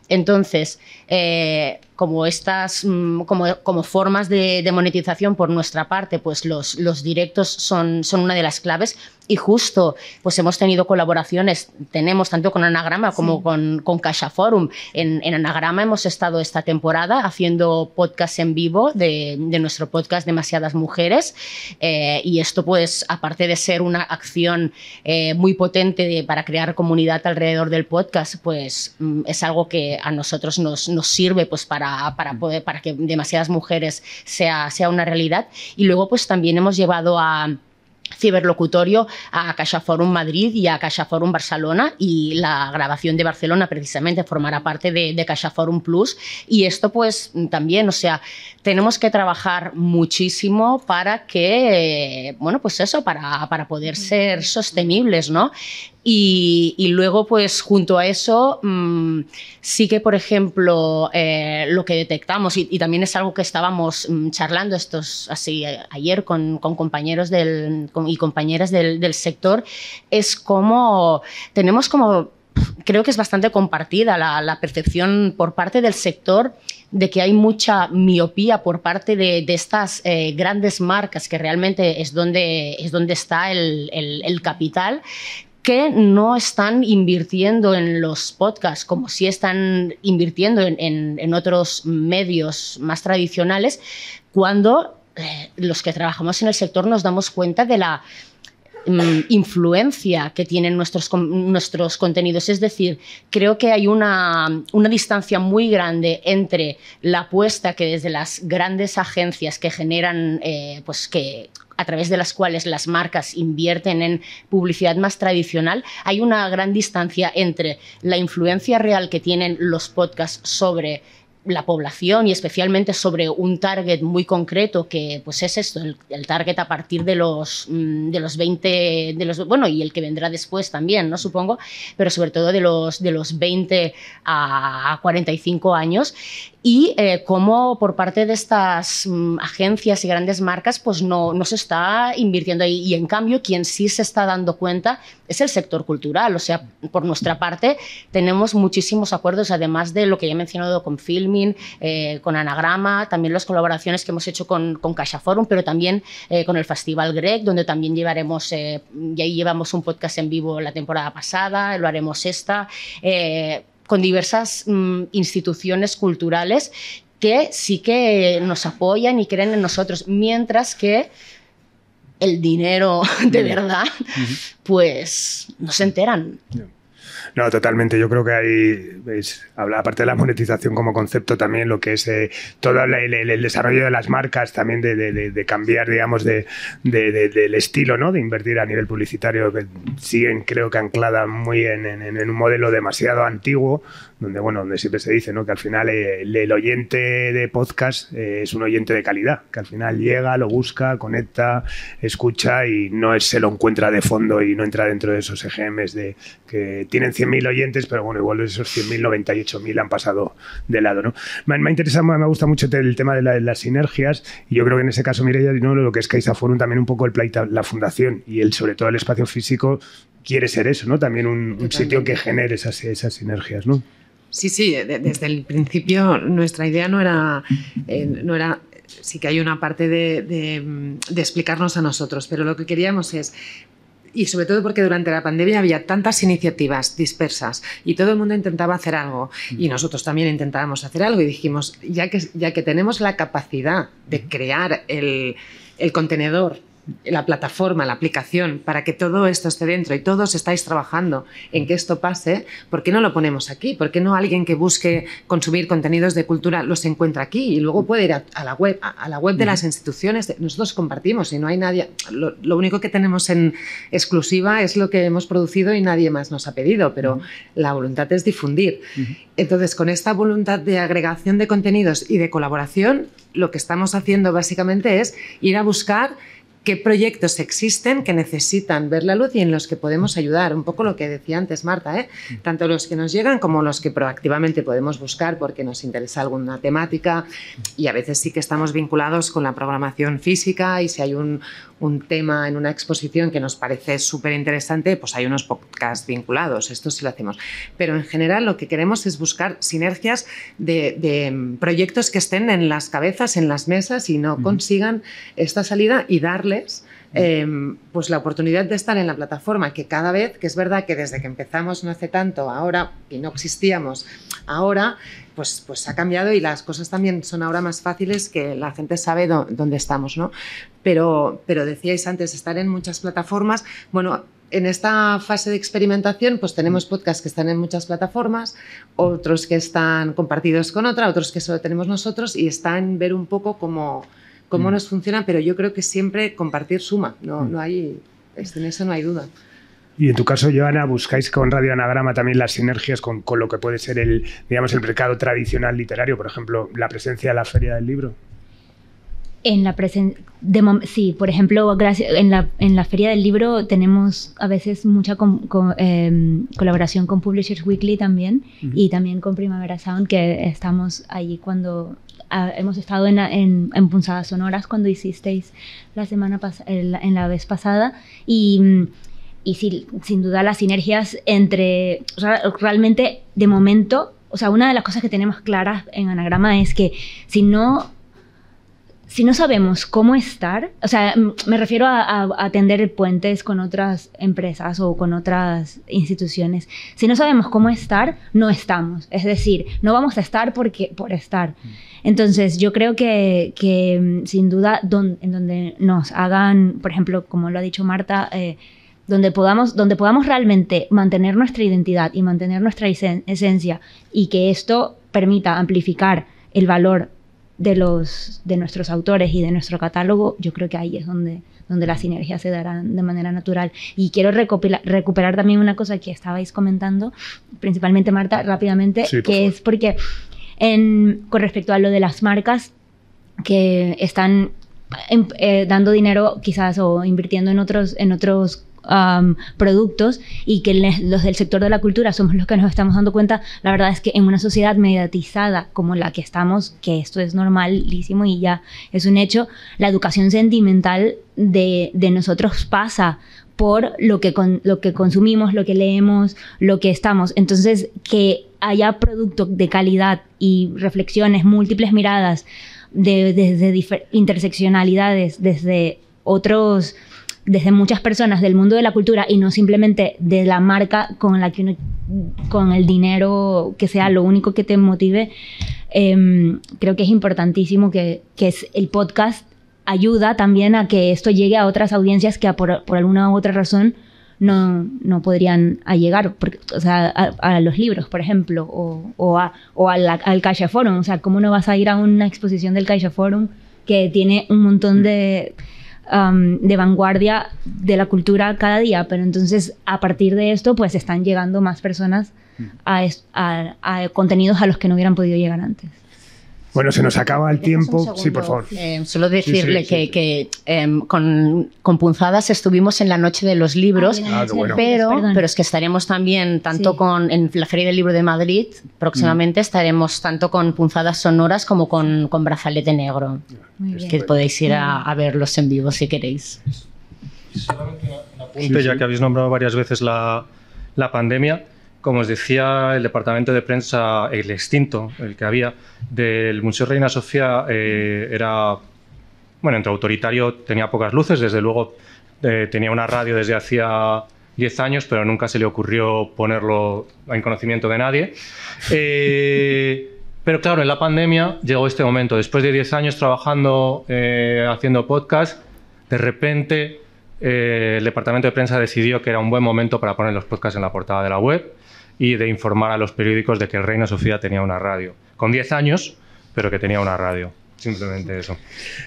entonces, eh, como estas mm, como, como formas de, de, monetización por nuestra parte, pues los, los directos son, son una de las claves, y justo, pues hemos tenido colaboraciones, tenemos tanto con Anagrama como con, con Forum. En, Anagrama hemos estado esta temporada haciendo podcast en vivo de, nuestro podcast Demasiadas Mujeres. Eh, y esto, pues, aparte de ser una acción eh, muy potente para crear comunidad alrededor del podcast, pues mm, es algo que a nosotros nos, nos sirve pues, para, para, poder, para que demasiadas mujeres sea, sea una realidad. Y luego, pues, también hemos llevado a ciberlocutorio a CaixaForum Forum Madrid y a CaixaForum Forum Barcelona y la grabación de Barcelona precisamente formará parte de, de Forum Plus y esto pues también, o sea, tenemos que trabajar muchísimo para que, eh, bueno, pues eso, para, para poder ser sostenibles, ¿no? Y, luego, pues junto a eso, mm, sí que, por ejemplo, eh, lo que detectamos, y, también es algo que estábamos mm, charlando estos así ayer con, compañeros y compañeras del, sector, es como tenemos como creo que es bastante compartida la, percepción por parte del sector de que hay mucha miopía por parte de, estas eh, grandes marcas, que realmente es donde, es donde está el, el, capital, que no están invirtiendo en los podcasts, como si están invirtiendo en, otros medios más tradicionales, cuando eh, los que trabajamos en el sector nos damos cuenta de la mm, influencia que tienen nuestros, nuestros contenidos. Es decir, creo que hay una, distancia muy grande entre la apuesta que desde las grandes agencias que generan, eh, pues que a través de las cuales las marcas invierten en publicidad más tradicional, hay una gran distancia entre la influencia real que tienen los podcasts sobre la población y especialmente sobre un target muy concreto que pues es esto, el, target a partir de los, mm, de los 20, de los, bueno, y el que vendrá después también, ¿no? Supongo, pero sobre todo de los, de los 20 a 45 años, y eh, cómo por parte de estas mm, agencias y grandes marcas pues no, no se está invirtiendo ahí. Y en cambio, quien sí se está dando cuenta es el sector cultural. O sea, por nuestra parte tenemos muchísimos acuerdos, además de lo que ya he mencionado con Filming, eh, con Anagrama, también las colaboraciones que hemos hecho con, con Caixa Forum, pero también eh, con el Festival Greg, donde también llevaremos, y llevamos un podcast en vivo la temporada pasada, lo haremos esta con diversas mm, instituciones culturales que sí que nos apoyan y creen en nosotros, mientras que el dinero de verdad, pues no se enteran. No, totalmente. Yo creo que hay, habla, aparte de la monetización como concepto, también lo que es eh, todo el, desarrollo de las marcas, también de, de, cambiar, digamos, de, del estilo, ¿no? De invertir a nivel publicitario, que siguen, creo que anclada muy en, en, un modelo demasiado antiguo, donde, bueno, donde siempre se dice, ¿no? Que al final eh, el, oyente de podcast eh, es un oyente de calidad, que al final llega, lo busca, conecta, escucha y no es, se lo encuentra de fondo y no entra dentro de esos EGMs de, que tienen 100.000 oyentes, pero bueno, igual esos 100.000, 98.000 han pasado de lado. ¿no? Me, me interesa, me gusta mucho el tema de, las sinergias y yo creo que en ese caso, Mireia, ¿no? lo que es Caixa Forum también un poco el la fundación y el, sobre todo el espacio físico quiere ser eso, ¿no? También un, sitio que genere esas, sinergias, ¿no? Sí, sí, desde el principio nuestra idea no era, eh, no era sí que hay una parte de, explicarnos a nosotros, pero lo que queríamos es y sobre todo porque durante la pandemia había tantas iniciativas dispersas y todo el mundo intentaba hacer algo y nosotros también intentábamos hacer algo y dijimos, ya que, ya que tenemos la capacidad de crear el, el contenedor la plataforma, la aplicación, para que todo esto esté dentro y todos estáis trabajando en que esto pase, ¿por qué no lo ponemos aquí? ¿Por qué no alguien que busque consumir contenidos de cultura los encuentra aquí y luego puede ir a, la web, a, la web de las instituciones? Nosotros compartimos y no hay nadie, lo, único que tenemos en exclusiva es lo que hemos producido y nadie más nos ha pedido, pero la voluntad es difundir. Entonces, con esta voluntad de agregación de contenidos y de colaboración, lo que estamos haciendo básicamente es ir a buscar qué proyectos existen que necesitan ver la luz y en los que podemos ayudar. Un poco lo que decía antes Marta, ¿eh? Mm. tanto los que nos llegan como los que proactivamente podemos buscar porque nos interesa alguna temática mm. y a veces sí que estamos vinculados con la programación física y si hay un, un tema en una exposición que nos parece súper interesante, pues hay unos podcasts vinculados, esto sí lo hacemos. Pero en general lo que queremos es buscar sinergias de, proyectos que estén en las cabezas, en las mesas y no consigan esta salida y darles em, pues la oportunidad de estar en la plataforma, que cada vez, que es verdad que desde que empezamos no hace tanto, ahora, y no existíamos, ahora, pues, pues ha cambiado y las cosas también son ahora más fáciles que la gente sabe dónde estamos, ¿no? pero, pero decíais antes, estar en muchas plataformas. Bueno, en esta fase de experimentación, pues tenemos mm. podcasts que están en muchas plataformas, otros que están compartidos con otra, otros que solo tenemos nosotros y están en ver un poco cómo, cómo mm. nos funcionan, pero yo creo que siempre compartir suma, no, mm. no hay, en eso no hay duda. Y en tu caso, Joana, buscáis con Radio Anagrama también las sinergias con, con, lo que puede ser el, digamos, el mercado tradicional literario, por ejemplo, la presencia de la Feria del Libro en la presencia sí, por ejemplo, gracias en la, en la feria del libro tenemos a veces mucha em, colaboración con Publishers Weekly también y también con Primavera Sound que estamos allí cuando ah, hemos estado en, en, punzadas sonoras cuando hicisteis la semana en en la vez pasada y mm, y sin duda las sinergias entre realmente de momento o sea, una de las cosas que tenemos claras en Anagrama es que si no si no sabemos cómo estar, o sea, me refiero a, atender puentes con otras empresas o con otras instituciones, si no sabemos cómo estar, no estamos. Es decir, no vamos a estar porque, por estar. Mm. Entonces, yo creo que, que sin duda, en donde nos hagan, por ejemplo, como lo ha dicho Marta, eh, donde podamos, donde podamos realmente mantener nuestra identidad y mantener nuestra esencia y que esto permita amplificar el valor de, los, de nuestros autores y de nuestro catálogo, yo creo que ahí es donde, donde las sinergias se darán de manera natural. Y quiero recuperar también una cosa que estabais comentando, principalmente Marta, rápidamente, que es porque con respecto a lo de las marcas que están em, eh, dando dinero quizás o invirtiendo en otros, en otros productos y que los del sector de la cultura somos los que nos estamos dando cuenta, la verdad es que en una sociedad mediatizada como la que estamos, que esto es normalísimo y ya es un hecho, la educación sentimental de, de nosotros pasa por lo que, con, lo que consumimos, lo que leemos, lo que estamos. Entonces, que haya producto de calidad y reflexiones, múltiples miradas, desde interseccionalidades, desde otros desde muchas personas del mundo de la cultura y no simplemente de la marca con la que uno, con el dinero que sea lo único que te motive, em, creo que es importantísimo que, que el podcast ayuda también a que esto llegue a otras audiencias que por, alguna u otra razón no, no podrían llegar, o sea, a, los libros, por ejemplo, o, o, a, o al calle Forum. O sea, ¿cómo no vas a ir a una exposición del calle Forum que tiene un montón de de vanguardia de la cultura cada día, pero entonces a partir de esto pues están llegando más personas a contenidos a los que no hubieran podido llegar antes. Bueno, se nos acaba el tiempo. Sí, por favor. Eh, solo decirle que, em, con, Punzadas estuvimos en la Noche de los Libros, ah, pero, pero es que estaremos también tanto con en la Feria del Libro de Madrid, próximamente mm. estaremos tanto con Punzadas Sonoras como con, con Brazalete Negro, que podéis ir a, verlos en vivo si queréis. Solamente ya que habéis nombrado varias veces la, la pandemia como os decía, el departamento de prensa, el extinto, el que había, del Museo Reina Sofía eh, era, bueno, entre autoritario tenía pocas luces, desde luego eh, tenía una radio desde hacía 10 años, pero nunca se le ocurrió ponerlo en conocimiento de nadie. Eh, pero claro, en la pandemia llegó este momento. Después de 10 años trabajando, haciendo podcast, de repente el departamento de prensa decidió que era un buen momento para poner los podcasts en la portada de la web y de informar a los periódicos de que el Reina Sofía tenía una radio. Con 10 años, pero que tenía una radio. Simplemente eso.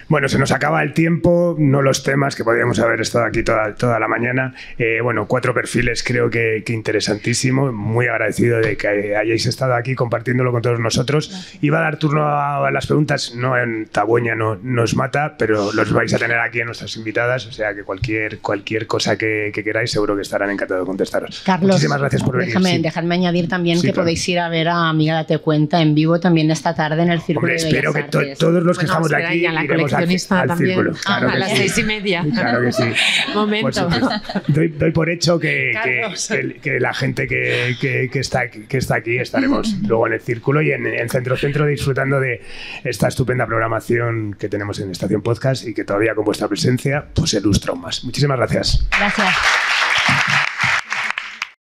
Bueno, se nos acaba el tiempo, no los temas, que podríamos haber estado aquí toda, toda la mañana. Eh, bueno, cuatro perfiles creo que, interesantísimo Muy agradecido de que hayáis estado aquí compartiéndolo con todos nosotros. Iba a dar turno a, las preguntas, no en Tabueña no nos mata, pero los vais a tener aquí a nuestras invitadas, o sea que cualquier, cualquier cosa que, queráis seguro que estarán encantados de contestaros. Carlos, Muchísimas gracias por venir. Dejadme añadir también que podéis ir a ver a Amiga Date Cuenta en vivo también esta tarde en el Círculo espero que los que estamos aquí al, Círculo. Ah, a las seis y media. Claro que sí. Momento. Doy, por hecho que, que, la gente que, que, está, que está aquí estaremos luego en el círculo y en, el Centro Centro disfrutando de esta estupenda programación que tenemos en Estación Podcast y que todavía con vuestra presencia pues ilustra aún más. Muchísimas gracias. Gracias.